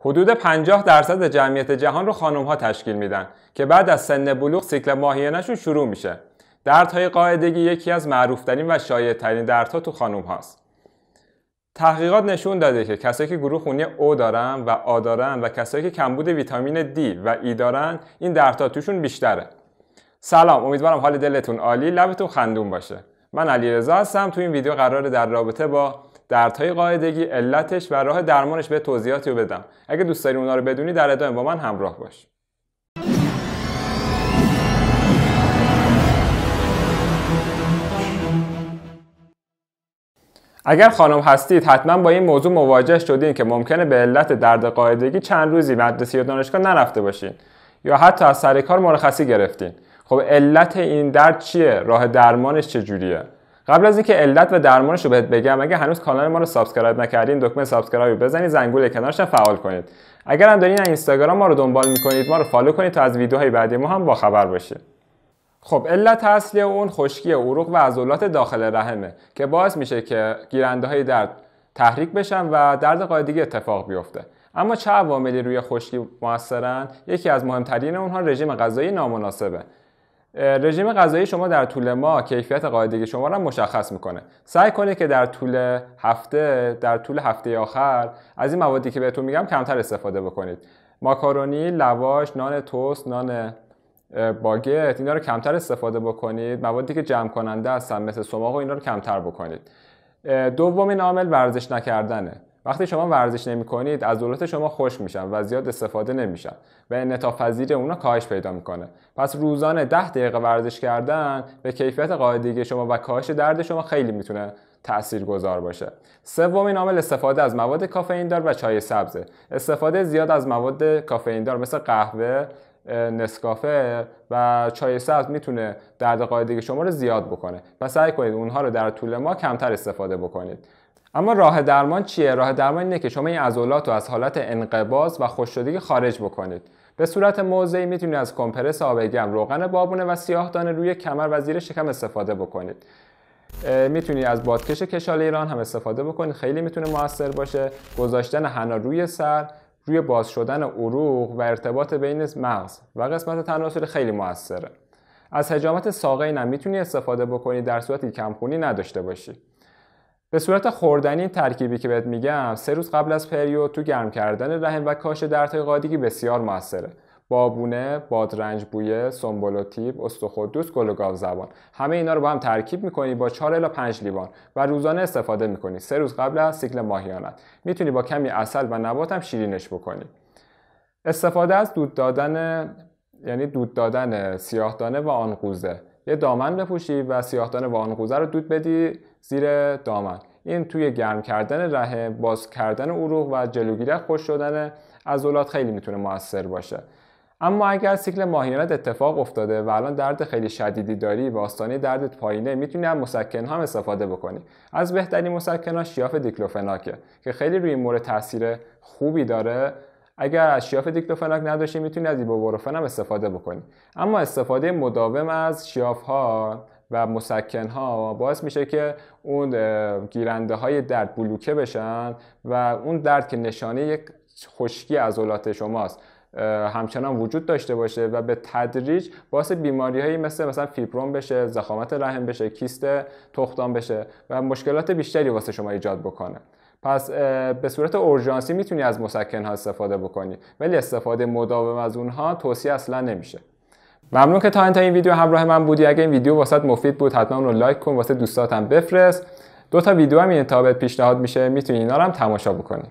حدود 50 درصد جمعیت جهان رو خانم ها تشکیل میدن که بعد از سن بلوغ سیکل ماهیانشون شروع میشه. دردهای قاعدگی یکی از معروفترین و شایدترین دردها تو خانم هاست. تحقیقات نشون داده که کسایی که گروه خونی او دارن و آ دارن و کسایی که کمبود ویتامین D و ای e دارن این دردها توشون بیشتره. سلام امیدوارم حال دلتون عالی لبتون خندون باشه. من علیرضا هستم تو این ویدیو قراره در رابطه با دردهای قاعدگی علتش و راه درمانش به توضیحاتی رو بدم اگه دوست داری اونا رو بدونی در ادامه با من همراه باش اگر خانم هستید حتما با این موضوع مواجه شدین که ممکنه به علت درد قاعدگی چند روزی مدرسه یا دانشگاه نرفته باشین یا حتی از سر کار مرخصی گرفتین خب علت این درد چیه راه درمانش چجوریه قبل از اینکه علت و درمانش رو بهت بگم اگه هنوز کانال ما رو سابسکرایب نکردین دکمه سابسکرایب بزنید زنگوله کنارش فعال کنید اگر هم دارین اینستاگرام ما رو دنبال میکنید ما رو فالو کنید تا از ویدیوهای بعدی ما هم باخبر باشید خب علت اصلی اون خشکی عروق و عضلات داخل رحمه که باعث میشه که گیرنده های درد تحریک بشن و درد قاعدگی اتفاق بیفته اما چه عواملی روی خشکی موثرن یکی از مهمترین اونها رژیم غذایی نامناسبه رژیم غذایی شما در طول ما کیفیت قاعدگی شما را مشخص میکنه سعی کنید که در طول هفته در طول هفته آخر از این موادی که بهتون میگم کمتر استفاده بکنید ماکارونی لواش نان توست نان باگت اینا رو کمتر استفاده بکنید موادی که جمع کننده هستن مثل سماق و اینا رو کمتر بکنید دومین عامل ورزش نکردنه وقتی شما ورزش نمی کنید از دولت شما خوش میشن و زیاد استفاده نمیشن و انعطاف اونا کاهش پیدا میکنه پس روزانه ده دقیقه ورزش کردن به کیفیت قاعدگی شما و کاهش درد شما خیلی میتونه گذار باشه سومین عامل استفاده از مواد کافئین دار و چای سبز استفاده زیاد از مواد کافئین دار مثل قهوه نسکافه و چای سبز میتونه درد قاعدگی شما رو زیاد بکنه پس سعی کنید اونها رو در طول ما کمتر استفاده بکنید اما راه درمان چیه راه درمان اینه که شما این عضلات رو از حالت انقباز و خوش شدگی خارج بکنید به صورت موضعی میتونید از کمپرس آب گرم روغن بابونه و سیاه دانه روی کمر و زیر شکم استفاده بکنید میتونید از بادکش کشال ایران هم استفاده بکنید خیلی میتونه موثر باشه گذاشتن حنا روی سر روی باز شدن عروق و ارتباط بین مغز و قسمت تناسلی خیلی موثره از حجامت ساقه هم میتونی استفاده بکنید در صورتی کمخونی نداشته باشی. به صورت خوردنی این ترکیبی که بهت میگم سه روز قبل از پریود تو گرم کردن رحم و کاش دردهای قادگی بسیار موثره بابونه، بادرنج بویه، سنبولوتیب، تیب، گل و زبان همه اینا رو با هم ترکیب میکنی با 4 الی 5 لیوان و روزانه استفاده میکنی سه روز قبل از سیکل ماهیانت میتونی با کمی اصل و نبات هم شیرینش بکنی استفاده از دود دادن یعنی دود دادن دانه و آنقوزه یه دامن بپوشی و دانه و آنقوزه رو دود بدی زیر دامن این توی گرم کردن رحم باز کردن عروق و جلوگیری از خوش شدن عضلات خیلی میتونه موثر باشه اما اگر سیکل ماهیانت اتفاق افتاده و الان درد خیلی شدیدی داری و آستانه دردت پایینه میتونی از مسکن هم استفاده بکنی از بهترین مسکن ها شیاف دیکلوفناکه که خیلی روی این مورد تاثیر خوبی داره اگر از شیاف دیکلوفناک نداشتی میتونی از ایبوبروفن هم استفاده بکنی اما استفاده مداوم از شیاف ها و مسکن ها باعث میشه که اون گیرنده های درد بلوکه بشن و اون درد که نشانه یک خشکی عضلات شماست همچنان وجود داشته باشه و به تدریج باعث بیماری هایی مثل مثلا فیبروم بشه، زخامت رحم بشه، کیست تختان بشه و مشکلات بیشتری واسه شما ایجاد بکنه. پس به صورت اورژانسی میتونی از مسکن ها استفاده بکنی ولی استفاده مداوم از اونها توصیه اصلا نمیشه. ممنون که تا انتهای این ویدیو همراه من بودی اگه این ویدیو واسط مفید بود حتما اون رو لایک کن واسه دوستاتم بفرست دو تا ویدیو هم این پیشنهاد میشه میتونی اینا رو هم تماشا بکنی